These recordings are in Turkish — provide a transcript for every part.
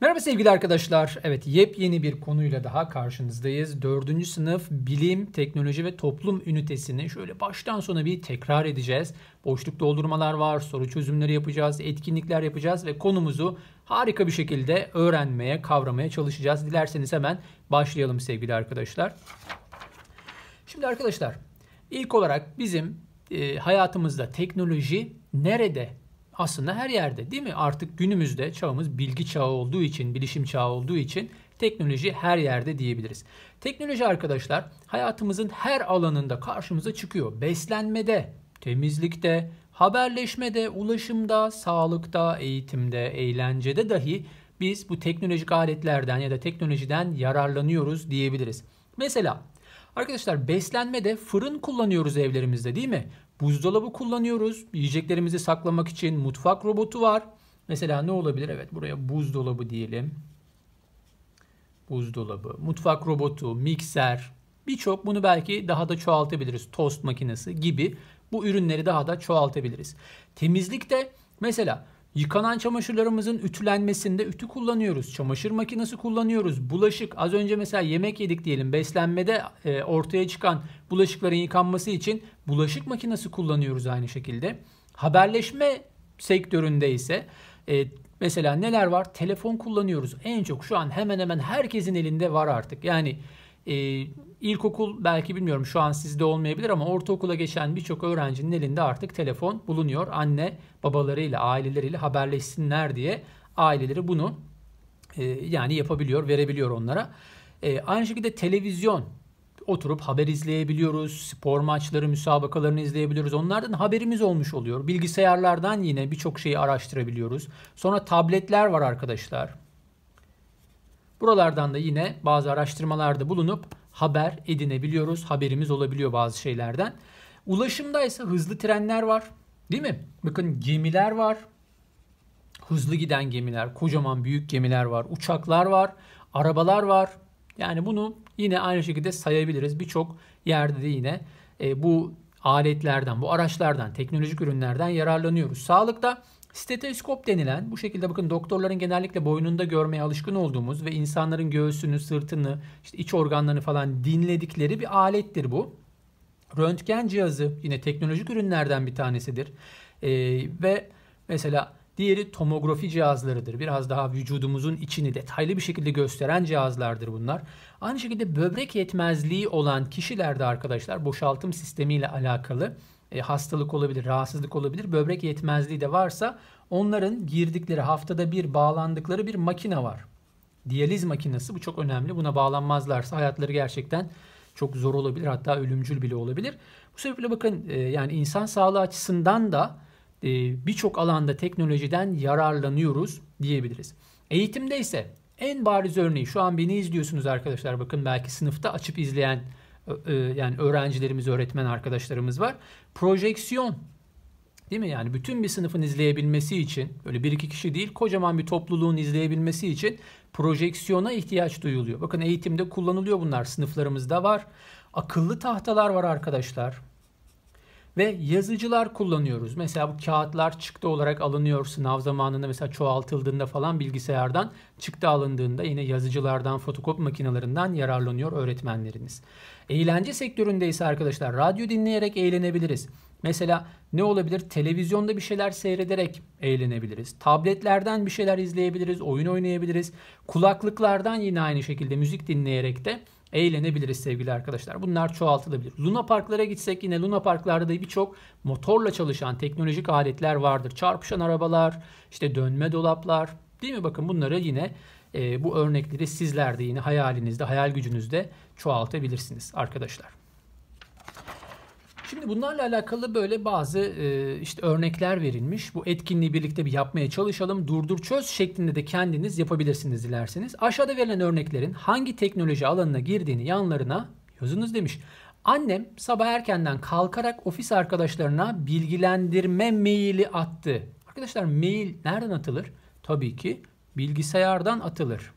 Merhaba sevgili arkadaşlar. Evet yepyeni bir konuyla daha karşınızdayız. 4. sınıf bilim, teknoloji ve toplum ünitesini şöyle baştan sona bir tekrar edeceğiz. Boşluk doldurmalar var, soru çözümleri yapacağız, etkinlikler yapacağız ve konumuzu harika bir şekilde öğrenmeye, kavramaya çalışacağız. Dilerseniz hemen başlayalım sevgili arkadaşlar. Şimdi arkadaşlar ilk olarak bizim e, hayatımızda teknoloji nerede aslında her yerde değil mi? Artık günümüzde çağımız bilgi çağı olduğu için, bilişim çağı olduğu için teknoloji her yerde diyebiliriz. Teknoloji arkadaşlar hayatımızın her alanında karşımıza çıkıyor. Beslenmede, temizlikte, haberleşmede, ulaşımda, sağlıkta, eğitimde, eğlencede dahi biz bu teknolojik aletlerden ya da teknolojiden yararlanıyoruz diyebiliriz. Mesela Arkadaşlar beslenmede fırın kullanıyoruz evlerimizde değil mi? Buzdolabı kullanıyoruz. Yiyeceklerimizi saklamak için mutfak robotu var. Mesela ne olabilir? Evet buraya buzdolabı diyelim. Buzdolabı, mutfak robotu, mikser, birçok bunu belki daha da çoğaltabiliriz. Tost makinesi gibi bu ürünleri daha da çoğaltabiliriz. Temizlikte mesela Yıkanan çamaşırlarımızın ütülenmesinde ütü kullanıyoruz. Çamaşır makinesi kullanıyoruz. Bulaşık az önce mesela yemek yedik diyelim. Beslenmede e, ortaya çıkan bulaşıkların yıkanması için bulaşık makinesi kullanıyoruz aynı şekilde. Haberleşme sektöründe ise e, mesela neler var? Telefon kullanıyoruz. En çok şu an hemen hemen herkesin elinde var artık. Yani e, ilkokul belki bilmiyorum şu an sizde olmayabilir ama ortaokula geçen birçok öğrencinin elinde artık telefon bulunuyor. Anne babalarıyla, aileleriyle haberleşsinler diye aileleri bunu e, yani yapabiliyor, verebiliyor onlara. E, aynı şekilde televizyon oturup haber izleyebiliyoruz. Spor maçları, müsabakalarını izleyebiliyoruz. Onlardan haberimiz olmuş oluyor. Bilgisayarlardan yine birçok şeyi araştırabiliyoruz. Sonra tabletler var arkadaşlar. Buralardan da yine bazı araştırmalarda bulunup haber edinebiliyoruz. Haberimiz olabiliyor bazı şeylerden. Ulaşımda ise hızlı trenler var. Değil mi? Bakın gemiler var. Hızlı giden gemiler, kocaman büyük gemiler var, uçaklar var, arabalar var. Yani bunu yine aynı şekilde sayabiliriz. Birçok yerde de yine e, bu aletlerden, bu araçlardan, teknolojik ürünlerden yararlanıyoruz. Sağlıkta Stetoskop denilen bu şekilde bakın doktorların genellikle boynunda görmeye alışkın olduğumuz ve insanların göğsünü, sırtını, işte iç organlarını falan dinledikleri bir alettir bu. Röntgen cihazı yine teknolojik ürünlerden bir tanesidir. Ee, ve mesela diğeri tomografi cihazlarıdır. Biraz daha vücudumuzun içini detaylı bir şekilde gösteren cihazlardır bunlar. Aynı şekilde böbrek yetmezliği olan kişilerde arkadaşlar boşaltım sistemiyle alakalı e, hastalık olabilir, rahatsızlık olabilir, böbrek yetmezliği de varsa onların girdikleri haftada bir bağlandıkları bir makine var. Diyaliz makinesi bu çok önemli. Buna bağlanmazlarsa hayatları gerçekten çok zor olabilir hatta ölümcül bile olabilir. Bu sebeple bakın e, yani insan sağlığı açısından da e, birçok alanda teknolojiden yararlanıyoruz diyebiliriz. Eğitimde ise en bariz örneği şu an beni izliyorsunuz arkadaşlar bakın belki sınıfta açıp izleyen yani öğrencilerimiz, öğretmen arkadaşlarımız var. Projeksiyon Değil mi? Yani bütün bir sınıfın izleyebilmesi için, böyle bir iki kişi değil, kocaman bir topluluğun izleyebilmesi için projeksiyona ihtiyaç duyuluyor. Bakın eğitimde kullanılıyor bunlar. Sınıflarımızda var. Akıllı tahtalar var arkadaşlar. Ve yazıcılar kullanıyoruz. Mesela bu kağıtlar çıktı olarak alınıyor sınav zamanında mesela çoğaltıldığında falan bilgisayardan çıktı alındığında yine yazıcılardan, fotokop makinelerinden yararlanıyor öğretmenleriniz. Eğlence sektöründe ise arkadaşlar radyo dinleyerek eğlenebiliriz. Mesela ne olabilir? Televizyonda bir şeyler seyrederek eğlenebiliriz. Tabletlerden bir şeyler izleyebiliriz, oyun oynayabiliriz. Kulaklıklardan yine aynı şekilde müzik dinleyerek de eğlenebiliriz sevgili arkadaşlar. Bunlar çoğaltılabilir. Luna parklara gitsek yine Luna parklarda da birçok motorla çalışan teknolojik aletler vardır. Çarpışan arabalar, işte dönme dolaplar, Değil mi? Bakın bunları yine e, bu örnekleri sizler de yine hayalinizde, hayal gücünüzde çoğaltabilirsiniz arkadaşlar. Şimdi bunlarla alakalı böyle bazı e, işte örnekler verilmiş. Bu etkinliği birlikte bir yapmaya çalışalım. Durdur çöz şeklinde de kendiniz yapabilirsiniz dilerseniz. Aşağıda verilen örneklerin hangi teknoloji alanına girdiğini yanlarına yazınız demiş. Annem sabah erkenden kalkarak ofis arkadaşlarına bilgilendirme maili attı. Arkadaşlar mail nereden atılır? Tabii ki Bilgisayardan atılır.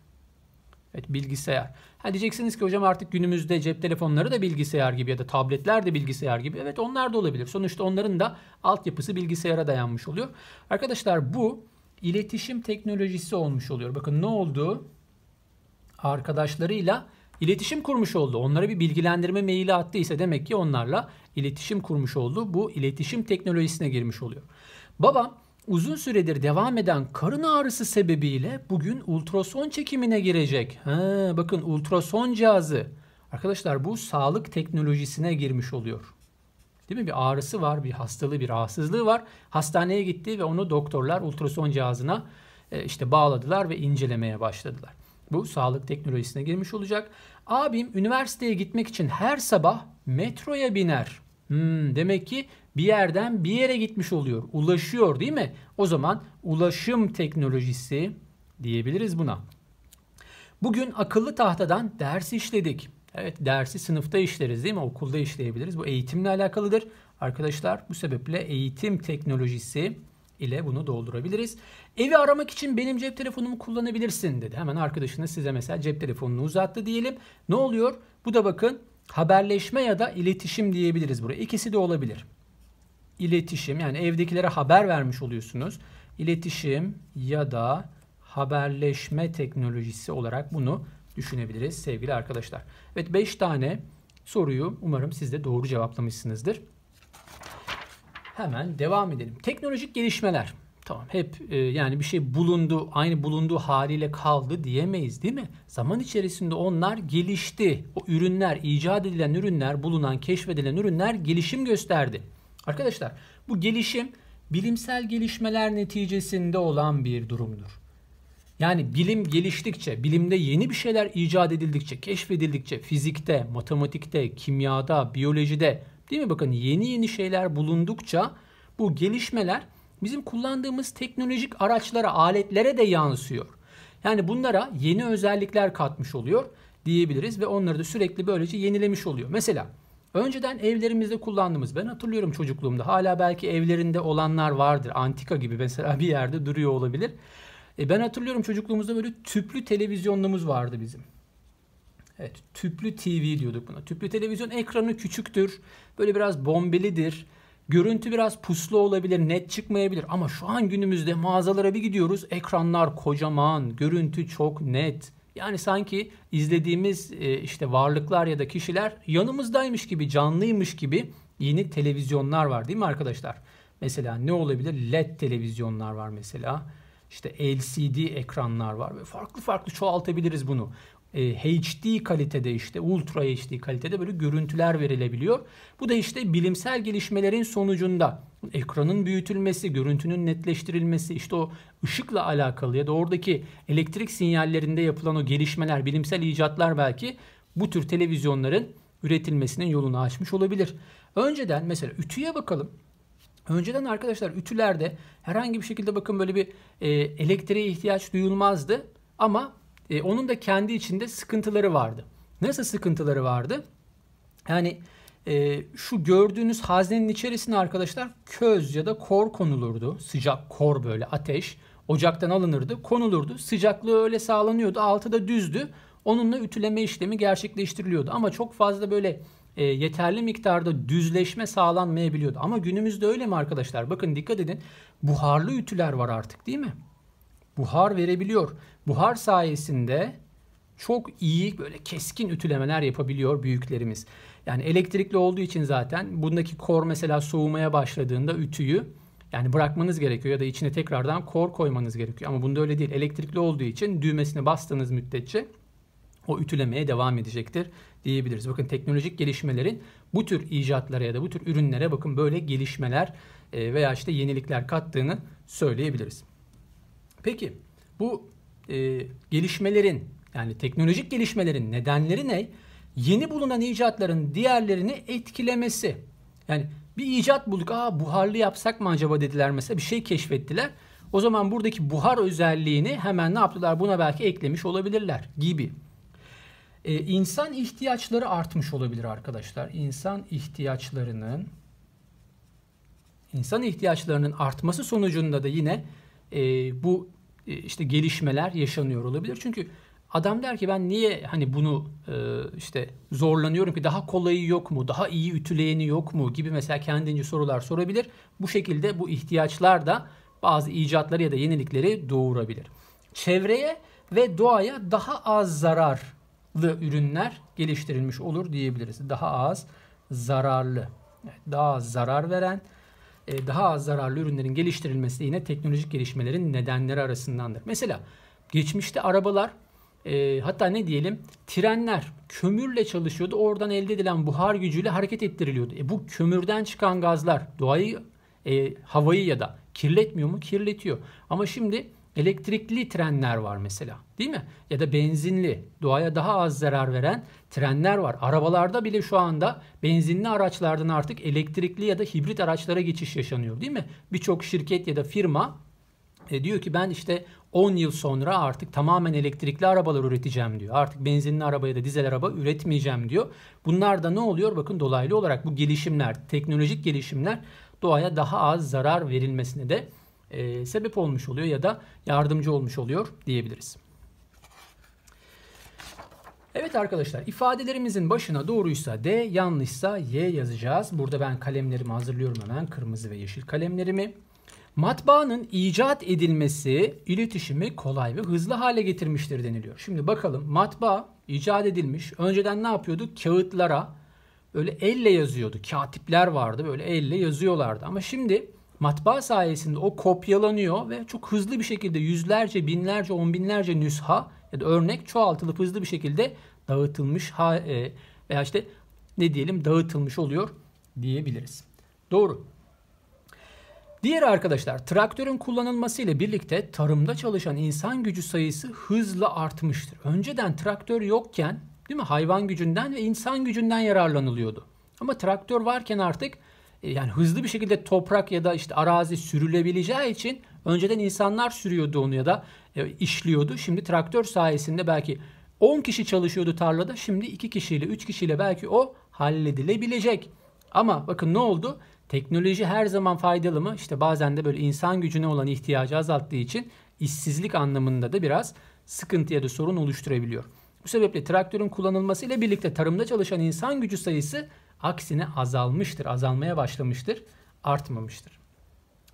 Evet bilgisayar. Ha diyeceksiniz ki hocam artık günümüzde cep telefonları da bilgisayar gibi ya da tabletler de bilgisayar gibi. Evet onlar da olabilir. Sonuçta onların da altyapısı bilgisayara dayanmış oluyor. Arkadaşlar bu iletişim teknolojisi olmuş oluyor. Bakın ne oldu? Arkadaşlarıyla iletişim kurmuş oldu. Onlara bir bilgilendirme maili attıysa demek ki onlarla iletişim kurmuş oldu. Bu iletişim teknolojisine girmiş oluyor. Babam uzun süredir devam eden karın ağrısı sebebiyle bugün ultrason çekimine girecek. Ha, bakın ultrason cihazı. Arkadaşlar bu sağlık teknolojisine girmiş oluyor. Değil mi? Bir ağrısı var, bir hastalığı, bir rahatsızlığı var. Hastaneye gitti ve onu doktorlar ultrason cihazına e, işte bağladılar ve incelemeye başladılar. Bu sağlık teknolojisine girmiş olacak. Abim üniversiteye gitmek için her sabah metroya biner. Hmm, demek ki bir yerden bir yere gitmiş oluyor. Ulaşıyor değil mi? O zaman ulaşım teknolojisi diyebiliriz buna. Bugün akıllı tahtadan ders işledik. Evet dersi sınıfta işleriz değil mi? Okulda işleyebiliriz. Bu eğitimle alakalıdır. Arkadaşlar bu sebeple eğitim teknolojisi ile bunu doldurabiliriz. Evi aramak için benim cep telefonumu kullanabilirsin dedi. Hemen arkadaşınız size mesela cep telefonunu uzattı diyelim. Ne oluyor? Bu da bakın haberleşme ya da iletişim diyebiliriz buraya. İkisi de olabilir iletişim yani evdekilere haber vermiş oluyorsunuz. İletişim ya da haberleşme teknolojisi olarak bunu düşünebiliriz sevgili arkadaşlar. Evet 5 tane soruyu umarım siz de doğru cevaplamışsınızdır. Hemen devam edelim. Teknolojik gelişmeler. Tamam hep e, yani bir şey bulundu, aynı bulunduğu haliyle kaldı diyemeyiz değil mi? Zaman içerisinde onlar gelişti. O ürünler, icat edilen ürünler, bulunan, keşfedilen ürünler gelişim gösterdi. Arkadaşlar bu gelişim bilimsel gelişmeler neticesinde olan bir durumdur. Yani bilim geliştikçe, bilimde yeni bir şeyler icat edildikçe, keşfedildikçe fizikte, matematikte, kimyada, biyolojide değil mi bakın yeni yeni şeyler bulundukça bu gelişmeler bizim kullandığımız teknolojik araçlara, aletlere de yansıyor. Yani bunlara yeni özellikler katmış oluyor diyebiliriz ve onları da sürekli böylece yenilemiş oluyor. Mesela Önceden evlerimizde kullandığımız ben hatırlıyorum çocukluğumda hala belki evlerinde olanlar vardır. Antika gibi mesela bir yerde duruyor olabilir. E ben hatırlıyorum çocukluğumuzda böyle tüplü televizyonumuz vardı bizim. Evet tüplü TV diyorduk buna. Tüplü televizyon ekranı küçüktür. Böyle biraz bombelidir. Görüntü biraz puslu olabilir, net çıkmayabilir ama şu an günümüzde mağazalara bir gidiyoruz. Ekranlar kocaman, görüntü çok net. Yani sanki izlediğimiz e, işte varlıklar ya da kişiler yanımızdaymış gibi, canlıymış gibi yeni televizyonlar var değil mi arkadaşlar? Mesela ne olabilir? LED televizyonlar var mesela. İşte LCD ekranlar var ve farklı farklı çoğaltabiliriz bunu. E, HD kalitede işte ultra HD kalitede böyle görüntüler verilebiliyor. Bu da işte bilimsel gelişmelerin sonucunda ekranın büyütülmesi, görüntünün netleştirilmesi, işte o ışıkla alakalı ya da oradaki elektrik sinyallerinde yapılan o gelişmeler, bilimsel icatlar belki bu tür televizyonların üretilmesinin yolunu açmış olabilir. Önceden mesela ütüye bakalım. Önceden arkadaşlar ütülerde herhangi bir şekilde bakın böyle bir e, elektriğe ihtiyaç duyulmazdı. Ama e, onun da kendi içinde sıkıntıları vardı. Nasıl sıkıntıları vardı? Yani e, şu gördüğünüz haznenin içerisinde arkadaşlar köz ya da kor konulurdu. Sıcak kor böyle ateş. Ocaktan alınırdı, konulurdu. Sıcaklığı öyle sağlanıyordu. Altı da düzdü. Onunla ütüleme işlemi gerçekleştiriliyordu. Ama çok fazla böyle e, yeterli miktarda düzleşme sağlanmayabiliyordu. Ama günümüzde öyle mi arkadaşlar? Bakın dikkat edin. Buharlı ütüler var artık değil mi? buhar verebiliyor. Buhar sayesinde çok iyi böyle keskin ütülemeler yapabiliyor büyüklerimiz. Yani elektrikli olduğu için zaten bundaki kor mesela soğumaya başladığında ütüyü yani bırakmanız gerekiyor ya da içine tekrardan kor koymanız gerekiyor. Ama bunda öyle değil. Elektrikli olduğu için düğmesine bastığınız müddetçe o ütülemeye devam edecektir diyebiliriz. Bakın teknolojik gelişmelerin bu tür icatlara ya da bu tür ürünlere bakın böyle gelişmeler e, veya işte yenilikler kattığını söyleyebiliriz. Peki bu e, gelişmelerin yani teknolojik gelişmelerin nedenleri ne? Yeni bulunan icatların diğerlerini etkilemesi. Yani bir icat bulduk. Aa buharlı yapsak mı acaba dediler mesela bir şey keşfettiler. O zaman buradaki buhar özelliğini hemen ne yaptılar? Buna belki eklemiş olabilirler gibi. Ee, insan ihtiyaçları artmış olabilir arkadaşlar. İnsan ihtiyaçlarının insan ihtiyaçlarının artması sonucunda da yine e, bu e, işte gelişmeler yaşanıyor olabilir. Çünkü adam der ki ben niye hani bunu e, işte zorlanıyorum ki daha kolayı yok mu? Daha iyi ütüleyeni yok mu? gibi mesela kendince sorular sorabilir. Bu şekilde bu ihtiyaçlar da bazı icatları ya da yenilikleri doğurabilir. Çevreye ve doğaya daha az zararlı ürünler geliştirilmiş olur diyebiliriz. Daha az zararlı, daha az zarar veren, e, daha az zararlı ürünlerin geliştirilmesi de yine teknolojik gelişmelerin nedenleri arasındandır. Mesela geçmişte arabalar e, hatta ne diyelim trenler kömürle çalışıyordu. Oradan elde edilen buhar gücüyle hareket ettiriliyordu. E, bu kömürden çıkan gazlar doğayı, e, havayı ya da kirletmiyor mu? Kirletiyor. Ama şimdi Elektrikli trenler var mesela değil mi? Ya da benzinli, doğaya daha az zarar veren trenler var. Arabalarda bile şu anda benzinli araçlardan artık elektrikli ya da hibrit araçlara geçiş yaşanıyor değil mi? Birçok şirket ya da firma e, diyor ki ben işte 10 yıl sonra artık tamamen elektrikli arabalar üreteceğim diyor. Artık benzinli araba ya da dizel araba üretmeyeceğim diyor. Bunlar da ne oluyor? Bakın dolaylı olarak bu gelişimler, teknolojik gelişimler doğaya daha az zarar verilmesine de e, sebep olmuş oluyor ya da yardımcı olmuş oluyor diyebiliriz. Evet arkadaşlar ifadelerimizin başına doğruysa D yanlışsa Y yazacağız. Burada ben kalemlerimi hazırlıyorum hemen kırmızı ve yeşil kalemlerimi. Matbaanın icat edilmesi iletişimi kolay ve hızlı hale getirmiştir deniliyor. Şimdi bakalım matbaa icat edilmiş. Önceden ne yapıyordu? Kağıtlara böyle elle yazıyordu. Katipler vardı böyle elle yazıyorlardı. Ama şimdi matbaa sayesinde o kopyalanıyor ve çok hızlı bir şekilde yüzlerce, binlerce, on binlerce nüsha ya da örnek çoğaltılıp hızlı bir şekilde dağıtılmış ha, e, veya işte ne diyelim dağıtılmış oluyor diyebiliriz. Doğru. Diğer arkadaşlar traktörün kullanılması ile birlikte tarımda çalışan insan gücü sayısı hızla artmıştır. Önceden traktör yokken değil mi hayvan gücünden ve insan gücünden yararlanılıyordu. Ama traktör varken artık yani hızlı bir şekilde toprak ya da işte arazi sürülebileceği için önceden insanlar sürüyordu onu ya da e, işliyordu. Şimdi traktör sayesinde belki 10 kişi çalışıyordu tarlada. Şimdi 2 kişiyle 3 kişiyle belki o halledilebilecek. Ama bakın ne oldu? Teknoloji her zaman faydalı mı? İşte bazen de böyle insan gücüne olan ihtiyacı azalttığı için işsizlik anlamında da biraz sıkıntı ya da sorun oluşturabiliyor. Bu sebeple traktörün kullanılması ile birlikte tarımda çalışan insan gücü sayısı Aksine azalmıştır, azalmaya başlamıştır, artmamıştır.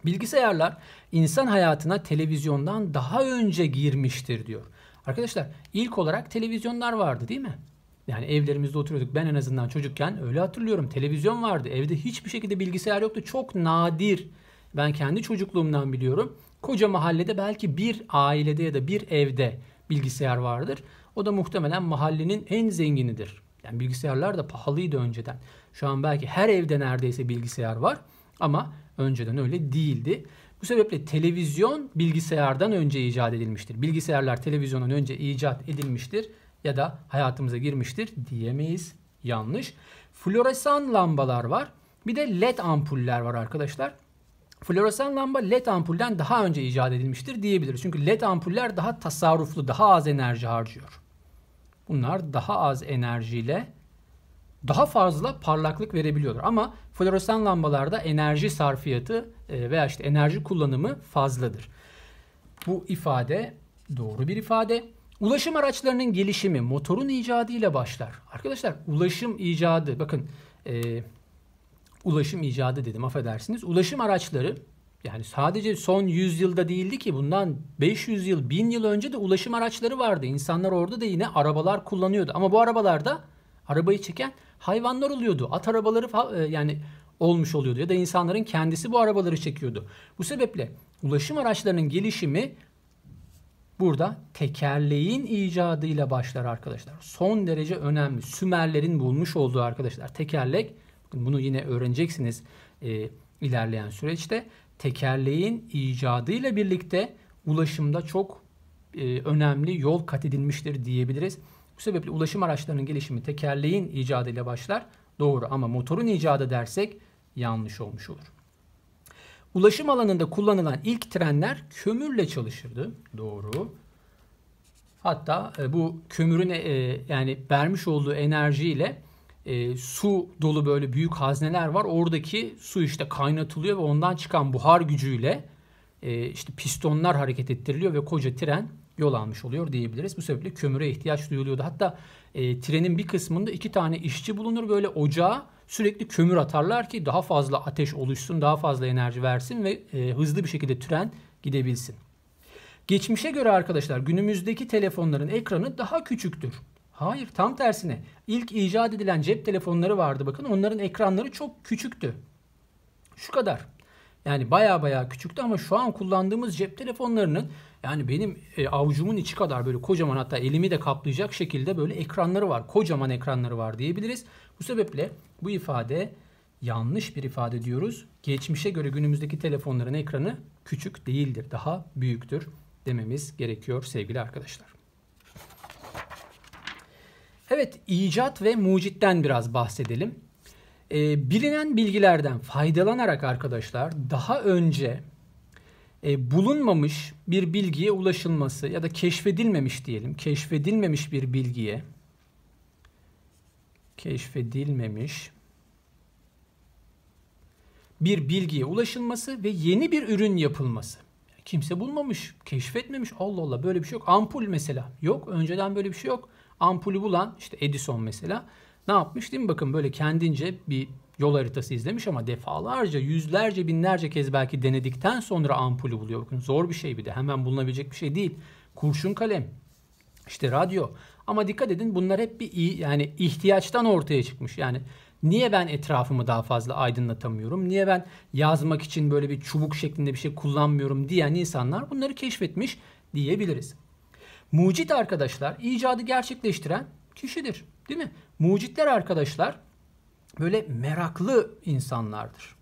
Bilgisayarlar insan hayatına televizyondan daha önce girmiştir diyor. Arkadaşlar ilk olarak televizyonlar vardı değil mi? Yani evlerimizde oturuyorduk. Ben en azından çocukken öyle hatırlıyorum. Televizyon vardı. Evde hiçbir şekilde bilgisayar yoktu. Çok nadir. Ben kendi çocukluğumdan biliyorum. Koca mahallede belki bir ailede ya da bir evde bilgisayar vardır. O da muhtemelen mahallenin en zenginidir. Yani bilgisayarlar da pahalıydı önceden. Şu an belki her evde neredeyse bilgisayar var ama önceden öyle değildi. Bu sebeple televizyon bilgisayardan önce icat edilmiştir. Bilgisayarlar televizyonun önce icat edilmiştir ya da hayatımıza girmiştir diyemeyiz. Yanlış. Floresan lambalar var. Bir de led ampuller var arkadaşlar. Floresan lamba led ampulden daha önce icat edilmiştir diyebiliriz. Çünkü led ampuller daha tasarruflu, daha az enerji harcıyor bunlar daha az enerjiyle daha fazla parlaklık verebiliyorlar. Ama floresan lambalarda enerji sarfiyatı e, veya işte enerji kullanımı fazladır. Bu ifade doğru bir ifade. Ulaşım araçlarının gelişimi motorun icadıyla başlar. Arkadaşlar ulaşım icadı bakın e, ulaşım icadı dedim affedersiniz. Ulaşım araçları yani sadece son 100 yılda değildi ki bundan 500 yıl, 1000 yıl önce de ulaşım araçları vardı. İnsanlar orada da yine arabalar kullanıyordu. Ama bu arabalarda arabayı çeken hayvanlar oluyordu. At arabaları e, yani olmuş oluyordu ya da insanların kendisi bu arabaları çekiyordu. Bu sebeple ulaşım araçlarının gelişimi burada tekerleğin icadıyla başlar arkadaşlar. Son derece önemli. Sümerlerin bulmuş olduğu arkadaşlar tekerlek. Bunu yine öğreneceksiniz e, ilerleyen süreçte tekerleğin icadıyla birlikte ulaşımda çok e, önemli yol kat edilmiştir diyebiliriz. Bu sebeple ulaşım araçlarının gelişimi tekerleğin icadıyla başlar. Doğru ama motorun icadı dersek yanlış olmuş olur. Ulaşım alanında kullanılan ilk trenler kömürle çalışırdı. Doğru. Hatta e, bu kömürün e, yani vermiş olduğu enerjiyle e, su dolu böyle büyük hazneler var. Oradaki su işte kaynatılıyor ve ondan çıkan buhar gücüyle e, işte pistonlar hareket ettiriliyor ve koca tren yol almış oluyor diyebiliriz. Bu sebeple kömüre ihtiyaç duyuluyordu. Hatta e, trenin bir kısmında iki tane işçi bulunur böyle ocağa sürekli kömür atarlar ki daha fazla ateş oluşsun, daha fazla enerji versin ve e, hızlı bir şekilde tren gidebilsin. Geçmişe göre arkadaşlar günümüzdeki telefonların ekranı daha küçüktür. Hayır tam tersine. İlk icat edilen cep telefonları vardı bakın. Onların ekranları çok küçüktü. Şu kadar. Yani baya baya küçüktü ama şu an kullandığımız cep telefonlarının yani benim e, avucumun içi kadar böyle kocaman hatta elimi de kaplayacak şekilde böyle ekranları var. Kocaman ekranları var diyebiliriz. Bu sebeple bu ifade yanlış bir ifade diyoruz. Geçmişe göre günümüzdeki telefonların ekranı küçük değildir. Daha büyüktür dememiz gerekiyor sevgili arkadaşlar. Evet icat ve mucitten biraz bahsedelim. E, bilinen bilgilerden faydalanarak arkadaşlar daha önce e, bulunmamış bir bilgiye ulaşılması ya da keşfedilmemiş diyelim. Keşfedilmemiş bir bilgiye keşfedilmemiş bir bilgiye ulaşılması ve yeni bir ürün yapılması. Kimse bulmamış, keşfetmemiş. Allah Allah böyle bir şey yok. Ampul mesela. Yok, önceden böyle bir şey yok. Ampulü bulan işte Edison mesela ne yapmış değil mi? Bakın böyle kendince bir yol haritası izlemiş ama defalarca, yüzlerce, binlerce kez belki denedikten sonra ampulü buluyor. Bakın zor bir şey bir de hemen bulunabilecek bir şey değil. Kurşun kalem, işte radyo. Ama dikkat edin bunlar hep bir iyi yani ihtiyaçtan ortaya çıkmış. Yani niye ben etrafımı daha fazla aydınlatamıyorum? Niye ben yazmak için böyle bir çubuk şeklinde bir şey kullanmıyorum diyen insanlar bunları keşfetmiş diyebiliriz. Mucit arkadaşlar icadı gerçekleştiren kişidir. Değil mi? Mucitler arkadaşlar böyle meraklı insanlardır.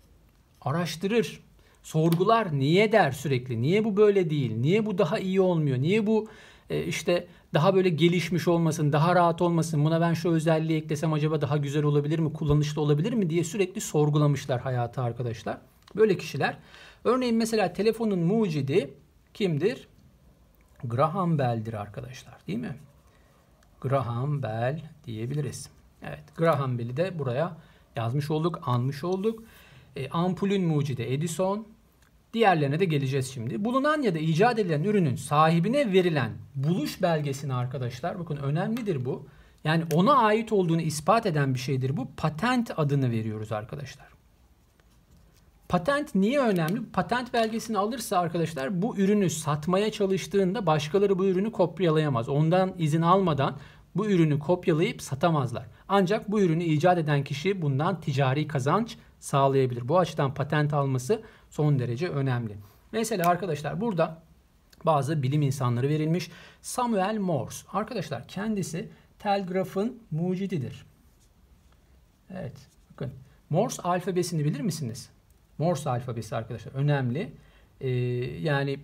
Araştırır, sorgular, niye der sürekli, niye bu böyle değil, niye bu daha iyi olmuyor, niye bu e, işte daha böyle gelişmiş olmasın, daha rahat olmasın, buna ben şu özelliği eklesem acaba daha güzel olabilir mi, kullanışlı olabilir mi diye sürekli sorgulamışlar hayatı arkadaşlar. Böyle kişiler. Örneğin mesela telefonun mucidi kimdir? Graham Bell'dir arkadaşlar değil mi? Graham Bell diyebiliriz. Evet Graham Bell'i de buraya yazmış olduk, anmış olduk. E, ampulün mucidi Edison. Diğerlerine de geleceğiz şimdi. Bulunan ya da icat edilen ürünün sahibine verilen buluş belgesini arkadaşlar bakın önemlidir bu. Yani ona ait olduğunu ispat eden bir şeydir bu. Patent adını veriyoruz arkadaşlar. Patent niye önemli? Patent belgesini alırsa arkadaşlar bu ürünü satmaya çalıştığında başkaları bu ürünü kopyalayamaz. Ondan izin almadan bu ürünü kopyalayıp satamazlar. Ancak bu ürünü icat eden kişi bundan ticari kazanç sağlayabilir. Bu açıdan patent alması son derece önemli. Mesela arkadaşlar burada bazı bilim insanları verilmiş. Samuel Morse. Arkadaşlar kendisi telgrafın mucididir. Evet bakın Morse alfabesini bilir misiniz? Morse alfabesi arkadaşlar önemli. E, yani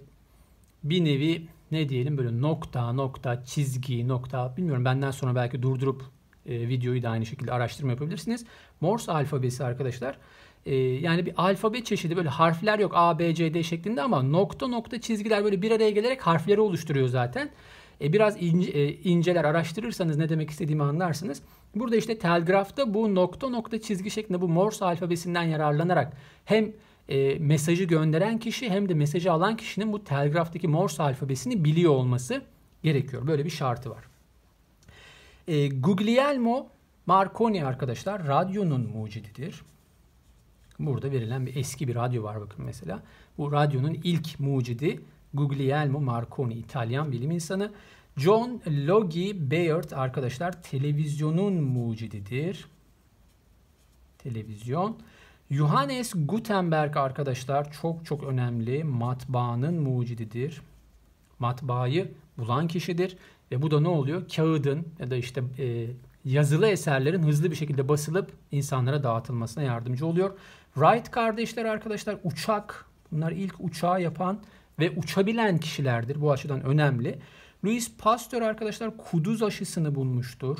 bir nevi ne diyelim böyle nokta nokta çizgi nokta bilmiyorum benden sonra belki durdurup e, videoyu da aynı şekilde araştırma yapabilirsiniz. Morse alfabesi arkadaşlar e, yani bir alfabe çeşidi böyle harfler yok A, B, C, D şeklinde ama nokta nokta çizgiler böyle bir araya gelerek harfleri oluşturuyor zaten e, biraz ince, e, inceler, araştırırsanız ne demek istediğimi anlarsınız. Burada işte telgrafta bu nokta nokta çizgi şeklinde bu Morse alfabesinden yararlanarak hem e, mesajı gönderen kişi hem de mesajı alan kişinin bu telgraftaki Morse alfabesini biliyor olması gerekiyor. Böyle bir şartı var. E, Guglielmo Marconi arkadaşlar radyonun mucididir. Burada verilen bir eski bir radyo var bakın mesela. Bu radyonun ilk mucidi Guglielmo Marconi İtalyan bilim insanı. John Logie Baird arkadaşlar televizyonun mucididir. Televizyon. Johannes Gutenberg arkadaşlar çok çok önemli matbaanın mucididir. Matbaayı bulan kişidir ve bu da ne oluyor? Kağıdın ya da işte e, yazılı eserlerin hızlı bir şekilde basılıp insanlara dağıtılmasına yardımcı oluyor. Wright kardeşler arkadaşlar uçak bunlar ilk uçağı yapan ve uçabilen kişilerdir. Bu açıdan önemli. Louis Pasteur arkadaşlar kuduz aşısını bulmuştur.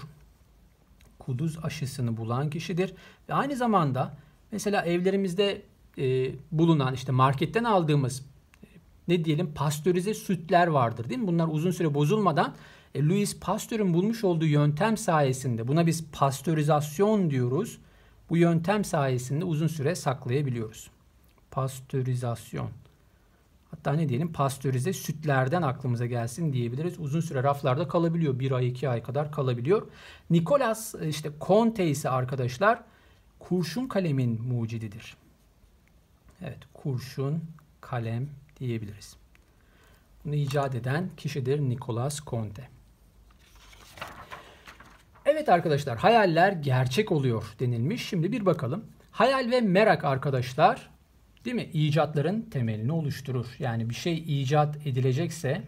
Kuduz aşısını bulan kişidir. Ve aynı zamanda mesela evlerimizde e, bulunan işte marketten aldığımız e, ne diyelim pastörize sütler vardır değil mi? Bunlar uzun süre bozulmadan e, Louis Pasteur'ün bulmuş olduğu yöntem sayesinde buna biz pastörizasyon diyoruz. Bu yöntem sayesinde uzun süre saklayabiliyoruz. Pastörizasyon. Hatta ne diyelim pastörize sütlerden aklımıza gelsin diyebiliriz. Uzun süre raflarda kalabiliyor. Bir ay iki ay kadar kalabiliyor. Nicolas e, işte Conte ise arkadaşlar kurşun kalemin mucididir. Evet kurşun kalem diyebiliriz. Bunu icat eden kişidir Nicolas Conte. Evet arkadaşlar hayaller gerçek oluyor denilmiş. Şimdi bir bakalım. Hayal ve merak arkadaşlar Değil mi? İcatların temelini oluşturur. Yani bir şey icat edilecekse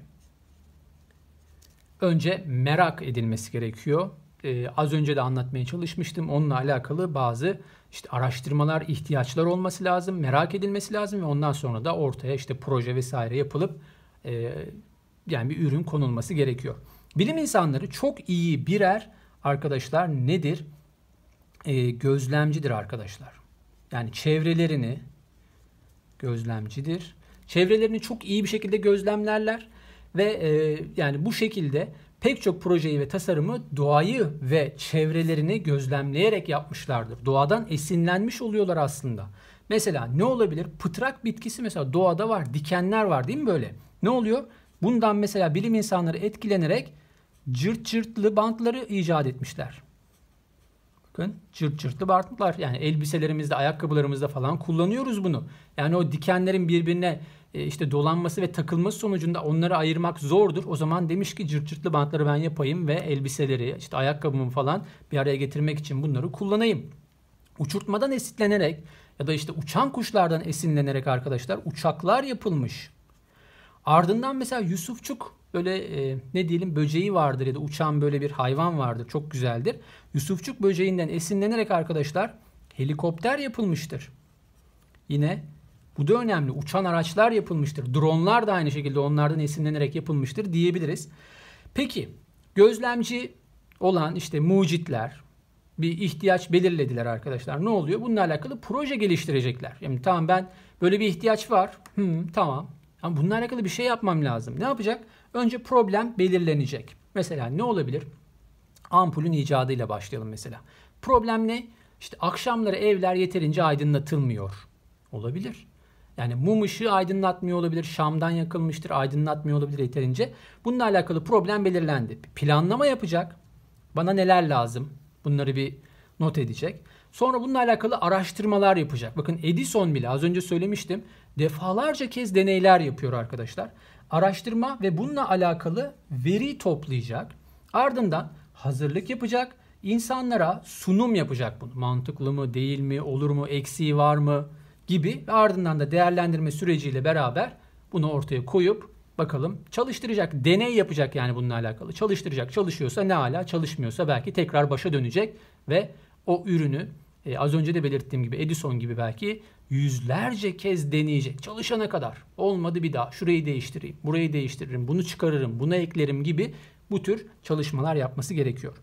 önce merak edilmesi gerekiyor. Ee, az önce de anlatmaya çalışmıştım. Onunla alakalı bazı işte araştırmalar, ihtiyaçlar olması lazım, merak edilmesi lazım ve ondan sonra da ortaya işte proje vesaire yapılıp e, yani bir ürün konulması gerekiyor. Bilim insanları çok iyi birer arkadaşlar nedir? E, gözlemcidir arkadaşlar. Yani çevrelerini, gözlemcidir. Çevrelerini çok iyi bir şekilde gözlemlerler ve e, yani bu şekilde pek çok projeyi ve tasarımı doğayı ve çevrelerini gözlemleyerek yapmışlardır. Doğadan esinlenmiş oluyorlar aslında. Mesela ne olabilir? Pıtrak bitkisi mesela doğada var, dikenler var değil mi böyle? Ne oluyor? Bundan mesela bilim insanları etkilenerek cırt cırtlı bantları icat etmişler bakın cırt cırtlı bantlar. Yani elbiselerimizde, ayakkabılarımızda falan kullanıyoruz bunu. Yani o dikenlerin birbirine e, işte dolanması ve takılması sonucunda onları ayırmak zordur. O zaman demiş ki cırt cırtlı bantları ben yapayım ve elbiseleri, işte ayakkabımı falan bir araya getirmek için bunları kullanayım. Uçurtmadan esinlenerek ya da işte uçan kuşlardan esinlenerek arkadaşlar uçaklar yapılmış. Ardından mesela Yusufçuk böyle e, ne diyelim böceği vardır ya da uçan böyle bir hayvan vardır. Çok güzeldir. Yusufçuk böceğinden esinlenerek arkadaşlar helikopter yapılmıştır. Yine bu da önemli. Uçan araçlar yapılmıştır. Dronlar da aynı şekilde onlardan esinlenerek yapılmıştır diyebiliriz. Peki gözlemci olan işte mucitler bir ihtiyaç belirlediler arkadaşlar. Ne oluyor? Bununla alakalı proje geliştirecekler. Yani tamam ben böyle bir ihtiyaç var. Hmm, tamam ama bununla alakalı bir şey yapmam lazım. Ne yapacak? Önce problem belirlenecek. Mesela ne olabilir? Ampulün icadıyla başlayalım mesela. Problem ne? İşte akşamları evler yeterince aydınlatılmıyor. Olabilir. Yani mum ışığı aydınlatmıyor olabilir, şamdan yakılmıştır, aydınlatmıyor olabilir yeterince. Bununla alakalı problem belirlendi. Planlama yapacak. Bana neler lazım? Bunları bir not edecek. Sonra bununla alakalı araştırmalar yapacak. Bakın Edison bile az önce söylemiştim defalarca kez deneyler yapıyor arkadaşlar. Araştırma ve bununla alakalı veri toplayacak. Ardından hazırlık yapacak. İnsanlara sunum yapacak bunu. Mantıklı mı, değil mi, olur mu, eksiği var mı gibi ve ardından da değerlendirme süreciyle beraber bunu ortaya koyup bakalım çalıştıracak, deney yapacak yani bununla alakalı. Çalıştıracak, çalışıyorsa ne hala, çalışmıyorsa belki tekrar başa dönecek ve o ürünü e, az önce de belirttiğim gibi Edison gibi belki yüzlerce kez deneyecek. Çalışana kadar olmadı bir daha şurayı değiştireyim, burayı değiştiririm, bunu çıkarırım, buna eklerim gibi bu tür çalışmalar yapması gerekiyor.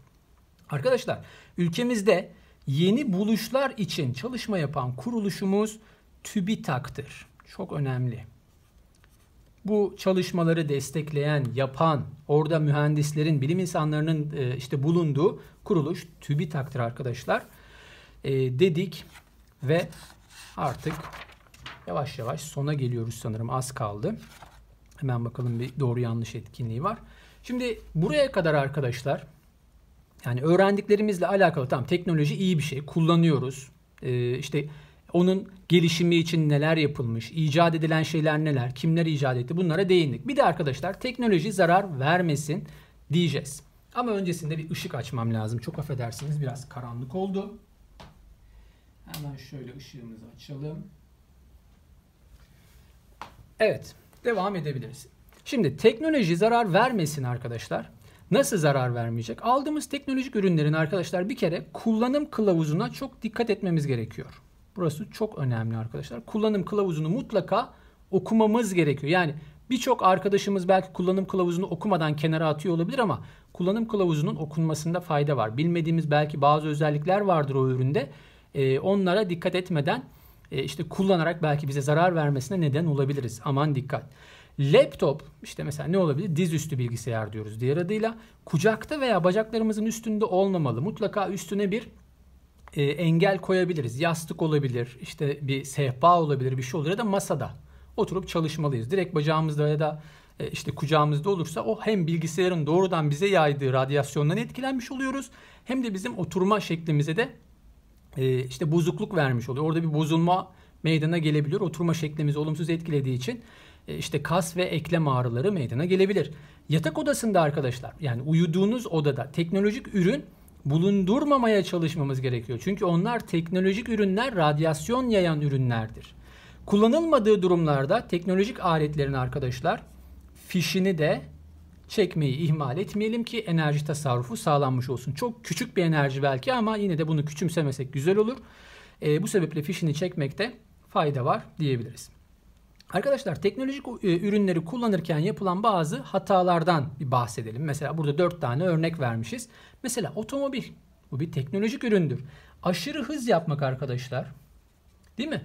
Arkadaşlar ülkemizde yeni buluşlar için çalışma yapan kuruluşumuz TÜBİTAK'tır. Çok önemli. Bu çalışmaları destekleyen, yapan, orada mühendislerin, bilim insanlarının e, işte bulunduğu kuruluş TÜBİTAK'tır arkadaşlar e, dedik ve artık yavaş yavaş sona geliyoruz sanırım az kaldı. Hemen bakalım bir doğru yanlış etkinliği var. Şimdi buraya kadar arkadaşlar yani öğrendiklerimizle alakalı tamam teknoloji iyi bir şey kullanıyoruz. Ee, işte onun gelişimi için neler yapılmış, icat edilen şeyler neler, kimler icat etti bunlara değindik. Bir de arkadaşlar teknoloji zarar vermesin diyeceğiz. Ama öncesinde bir ışık açmam lazım. Çok affedersiniz biraz karanlık oldu. Hemen şöyle ışığımızı açalım. Evet, devam edebiliriz. Şimdi teknoloji zarar vermesin arkadaşlar. Nasıl zarar vermeyecek? Aldığımız teknolojik ürünlerin arkadaşlar bir kere kullanım kılavuzuna çok dikkat etmemiz gerekiyor. Burası çok önemli arkadaşlar. Kullanım kılavuzunu mutlaka okumamız gerekiyor. Yani birçok arkadaşımız belki kullanım kılavuzunu okumadan kenara atıyor olabilir ama kullanım kılavuzunun okunmasında fayda var. Bilmediğimiz belki bazı özellikler vardır o üründe e, onlara dikkat etmeden e, işte kullanarak belki bize zarar vermesine neden olabiliriz. Aman dikkat. Laptop işte mesela ne olabilir? Dizüstü bilgisayar diyoruz diğer adıyla. Kucakta veya bacaklarımızın üstünde olmamalı. Mutlaka üstüne bir e, engel koyabiliriz. Yastık olabilir, işte bir sehpa olabilir, bir şey olur ya da masada oturup çalışmalıyız. Direkt bacağımızda ya da e, işte kucağımızda olursa o hem bilgisayarın doğrudan bize yaydığı radyasyondan etkilenmiş oluyoruz hem de bizim oturma şeklimize de e, işte bozukluk vermiş oluyor. Orada bir bozulma meydana gelebilir. Oturma şeklimizi olumsuz etkilediği için e, işte kas ve eklem ağrıları meydana gelebilir. Yatak odasında arkadaşlar yani uyuduğunuz odada teknolojik ürün bulundurmamaya çalışmamız gerekiyor. Çünkü onlar teknolojik ürünler radyasyon yayan ürünlerdir. Kullanılmadığı durumlarda teknolojik aletlerin arkadaşlar fişini de çekmeyi ihmal etmeyelim ki enerji tasarrufu sağlanmış olsun. Çok küçük bir enerji belki ama yine de bunu küçümsemesek güzel olur. E, bu sebeple fişini çekmekte fayda var diyebiliriz. Arkadaşlar teknolojik e, ürünleri kullanırken yapılan bazı hatalardan bir bahsedelim. Mesela burada 4 tane örnek vermişiz. Mesela otomobil. Bu bir teknolojik üründür. Aşırı hız yapmak arkadaşlar. Değil mi?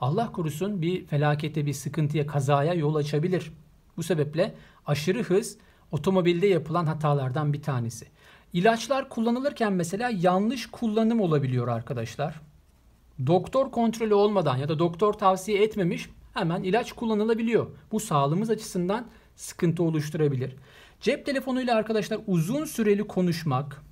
Allah korusun bir felakete, bir sıkıntıya, kazaya yol açabilir. Bu sebeple aşırı hız Otomobilde yapılan hatalardan bir tanesi. İlaçlar kullanılırken mesela yanlış kullanım olabiliyor arkadaşlar. Doktor kontrolü olmadan ya da doktor tavsiye etmemiş hemen ilaç kullanılabiliyor. Bu sağlığımız açısından sıkıntı oluşturabilir. Cep telefonuyla arkadaşlar uzun süreli konuşmak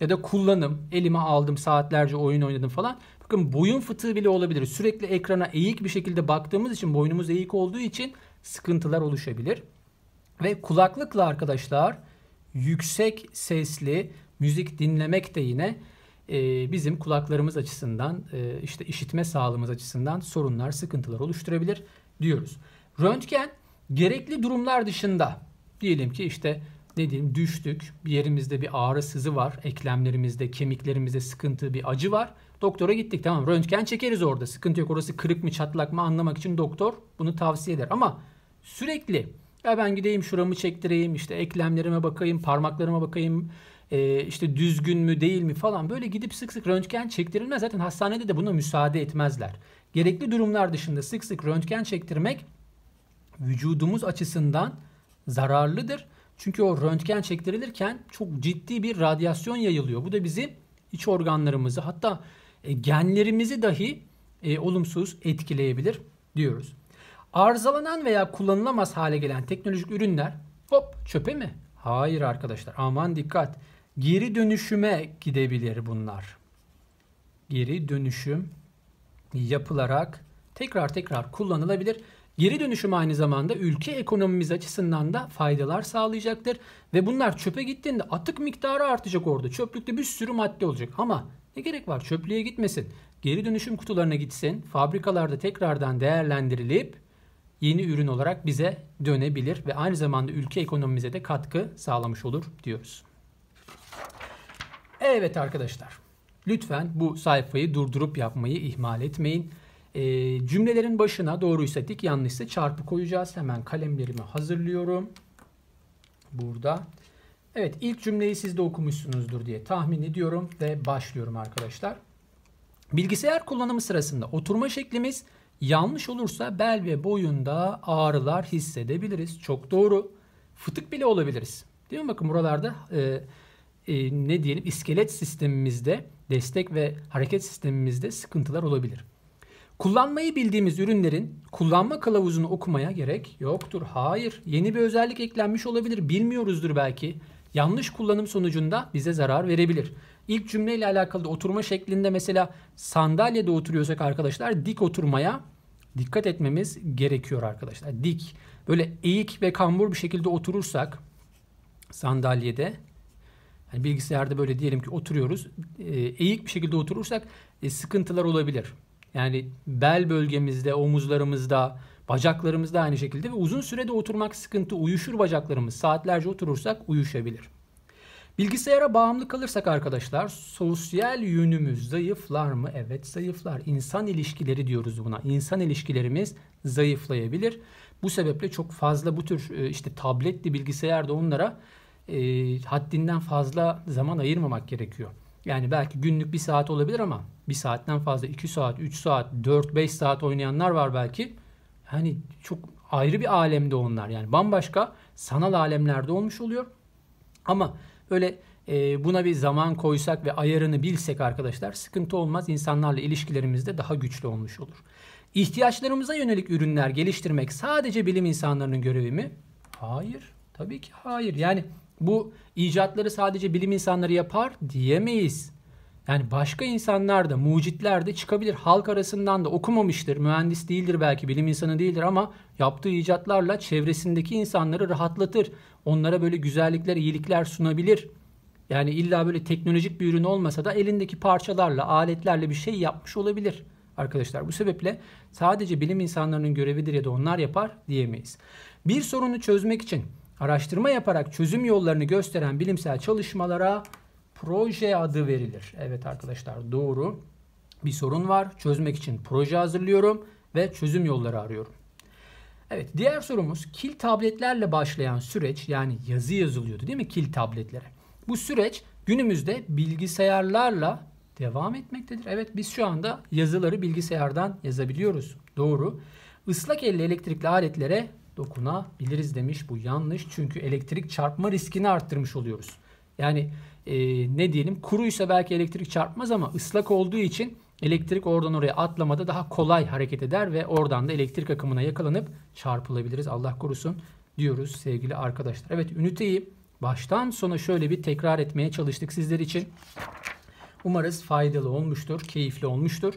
ya da kullanım, elime aldım saatlerce oyun oynadım falan. Bakın boyun fıtığı bile olabilir. Sürekli ekrana eğik bir şekilde baktığımız için boynumuz eğik olduğu için sıkıntılar oluşabilir. Ve kulaklıkla arkadaşlar yüksek sesli müzik dinlemek de yine e, bizim kulaklarımız açısından e, işte işitme sağlığımız açısından sorunlar, sıkıntılar oluşturabilir diyoruz. Röntgen gerekli durumlar dışında diyelim ki işte ne diyeyim düştük, bir yerimizde bir ağrı sızı var, eklemlerimizde, kemiklerimizde sıkıntı, bir acı var. Doktora gittik tamam röntgen çekeriz orada sıkıntı yok orası kırık mı çatlak mı anlamak için doktor bunu tavsiye eder. Ama sürekli ya ben gideyim şuramı çektireyim, işte eklemlerime bakayım, parmaklarıma bakayım, e, işte düzgün mü değil mi falan böyle gidip sık sık röntgen çektirilmez. Zaten hastanede de buna müsaade etmezler. Gerekli durumlar dışında sık sık röntgen çektirmek vücudumuz açısından zararlıdır. Çünkü o röntgen çektirilirken çok ciddi bir radyasyon yayılıyor. Bu da bizi iç organlarımızı hatta e, genlerimizi dahi e, olumsuz etkileyebilir diyoruz arızalanan veya kullanılamaz hale gelen teknolojik ürünler hop çöpe mi? Hayır arkadaşlar aman dikkat. Geri dönüşüme gidebilir bunlar. Geri dönüşüm yapılarak tekrar tekrar kullanılabilir. Geri dönüşüm aynı zamanda ülke ekonomimiz açısından da faydalar sağlayacaktır. Ve bunlar çöpe gittiğinde atık miktarı artacak orada. Çöplükte bir sürü madde olacak ama ne gerek var çöplüğe gitmesin. Geri dönüşüm kutularına gitsin. Fabrikalarda tekrardan değerlendirilip yeni ürün olarak bize dönebilir ve aynı zamanda ülke ekonomimize de katkı sağlamış olur diyoruz. Evet arkadaşlar. Lütfen bu sayfayı durdurup yapmayı ihmal etmeyin. E, cümlelerin başına doğruysa dik yanlışsa çarpı koyacağız. Hemen kalemlerimi hazırlıyorum. Burada. Evet ilk cümleyi siz de okumuşsunuzdur diye tahmin ediyorum ve başlıyorum arkadaşlar. Bilgisayar kullanımı sırasında oturma şeklimiz Yanlış olursa bel ve boyunda ağrılar hissedebiliriz. Çok doğru. Fıtık bile olabiliriz. Değil mi? Bakın buralarda e, e, ne diyelim iskelet sistemimizde destek ve hareket sistemimizde sıkıntılar olabilir. Kullanmayı bildiğimiz ürünlerin kullanma kılavuzunu okumaya gerek yoktur. Hayır. Yeni bir özellik eklenmiş olabilir. Bilmiyoruzdur belki. Yanlış kullanım sonucunda bize zarar verebilir. İlk cümleyle alakalı da oturma şeklinde mesela sandalyede oturuyorsak arkadaşlar dik oturmaya dikkat etmemiz gerekiyor arkadaşlar. Dik böyle eğik ve kambur bir şekilde oturursak sandalyede yani bilgisayarda böyle diyelim ki oturuyoruz. E, eğik bir şekilde oturursak e, sıkıntılar olabilir. Yani bel bölgemizde, omuzlarımızda, bacaklarımızda aynı şekilde ve uzun sürede oturmak sıkıntı, uyuşur bacaklarımız. Saatlerce oturursak uyuşabilir. Bilgisayara bağımlı kalırsak arkadaşlar sosyal yönümüz zayıflar mı? Evet zayıflar. İnsan ilişkileri diyoruz buna. İnsan ilişkilerimiz zayıflayabilir. Bu sebeple çok fazla bu tür e, işte tabletli bilgisayarda onlara e, haddinden fazla zaman ayırmamak gerekiyor. Yani belki günlük bir saat olabilir ama bir saatten fazla 2 saat, 3 saat, 4-5 saat oynayanlar var belki. Hani çok ayrı bir alemde onlar yani bambaşka sanal alemlerde olmuş oluyor. Ama Öyle e, buna bir zaman koysak ve ayarını bilsek arkadaşlar sıkıntı olmaz. İnsanlarla ilişkilerimiz de daha güçlü olmuş olur. İhtiyaçlarımıza yönelik ürünler geliştirmek sadece bilim insanlarının görevi mi? Hayır. Tabii ki hayır. Yani bu icatları sadece bilim insanları yapar diyemeyiz. Yani başka insanlar da, mucitler de çıkabilir. Halk arasından da okumamıştır, mühendis değildir belki, bilim insanı değildir ama yaptığı icatlarla çevresindeki insanları rahatlatır. Onlara böyle güzellikler, iyilikler sunabilir. Yani illa böyle teknolojik bir ürün olmasa da elindeki parçalarla, aletlerle bir şey yapmış olabilir arkadaşlar. Bu sebeple sadece bilim insanlarının görevidir ya da onlar yapar diyemeyiz. Bir sorunu çözmek için araştırma yaparak çözüm yollarını gösteren bilimsel çalışmalara proje adı verilir. Evet arkadaşlar doğru. Bir sorun var. Çözmek için proje hazırlıyorum ve çözüm yolları arıyorum. Evet diğer sorumuz kil tabletlerle başlayan süreç yani yazı yazılıyordu değil mi kil tabletlere. Bu süreç günümüzde bilgisayarlarla devam etmektedir. Evet biz şu anda yazıları bilgisayardan yazabiliyoruz. Doğru. Islak elle elektrikli aletlere dokunabiliriz demiş. Bu yanlış çünkü elektrik çarpma riskini arttırmış oluyoruz. Yani e, ne diyelim kuruysa belki elektrik çarpmaz ama ıslak olduğu için elektrik oradan oraya atlamada daha kolay hareket eder ve oradan da elektrik akımına yakalanıp çarpılabiliriz Allah korusun diyoruz sevgili arkadaşlar. Evet üniteyi baştan sona şöyle bir tekrar etmeye çalıştık sizler için. Umarız faydalı olmuştur, keyifli olmuştur.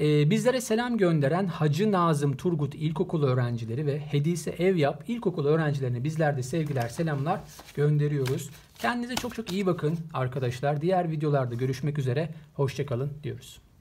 Ee, bizlere selam gönderen Hacı Nazım Turgut İlkokulu öğrencileri ve Hedise Evyap İlkokulu öğrencilerine bizler de sevgiler, selamlar gönderiyoruz. Kendinize çok çok iyi bakın arkadaşlar. Diğer videolarda görüşmek üzere. Hoşçakalın diyoruz.